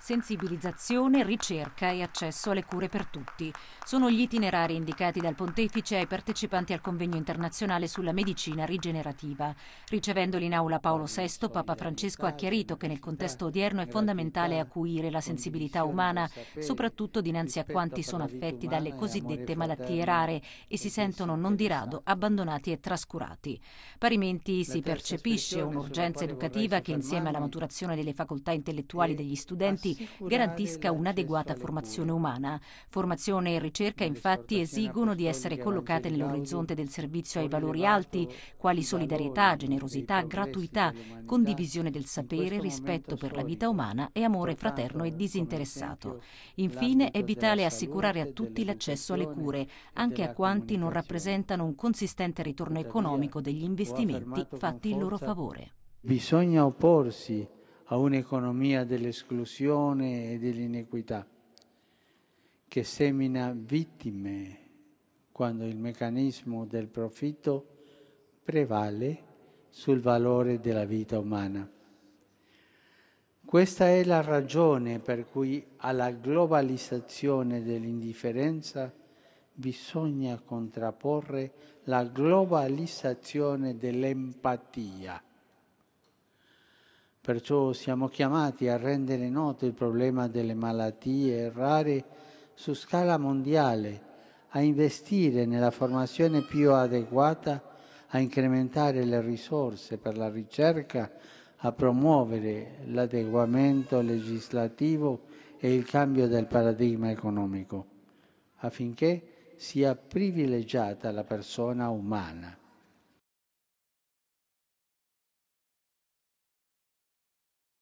Sensibilizzazione, ricerca e accesso alle cure per tutti. Sono gli itinerari indicati dal pontefice ai partecipanti al convegno internazionale sulla medicina rigenerativa. Ricevendoli in aula Paolo VI, Papa Francesco ha chiarito che nel contesto odierno è fondamentale acuire la sensibilità umana, soprattutto dinanzi a quanti sono affetti dalle cosiddette malattie rare e si sentono non di rado abbandonati e trascurati. Parimenti si percepisce un'urgenza educativa che insieme alla maturazione delle facoltà intellettuali degli studenti adulti garantisca un'adeguata formazione umana. Formazione e ricerca infatti esigono di essere collocate nell'orizzonte del servizio ai valori alti, quali solidarietà, generosità, gratuità, condivisione del sapere, rispetto per la vita umana e amore fraterno e disinteressato. Infine è vitale assicurare a tutti l'accesso alle cure, anche a quanti non rappresentano un consistente ritorno economico degli investimenti fatti in loro favore. Bisogna opporsi a un'economia dell'esclusione e dell'inequità, che semina vittime quando il meccanismo del profitto prevale sul valore della vita umana. Questa è la ragione per cui alla globalizzazione dell'indifferenza bisogna contrapporre la globalizzazione dell'empatia Perciò siamo chiamati a rendere noto il problema delle malattie rare su scala mondiale, a investire nella formazione più adeguata, a incrementare le risorse per la ricerca, a promuovere l'adeguamento legislativo e il cambio del paradigma economico, affinché sia privilegiata la persona umana.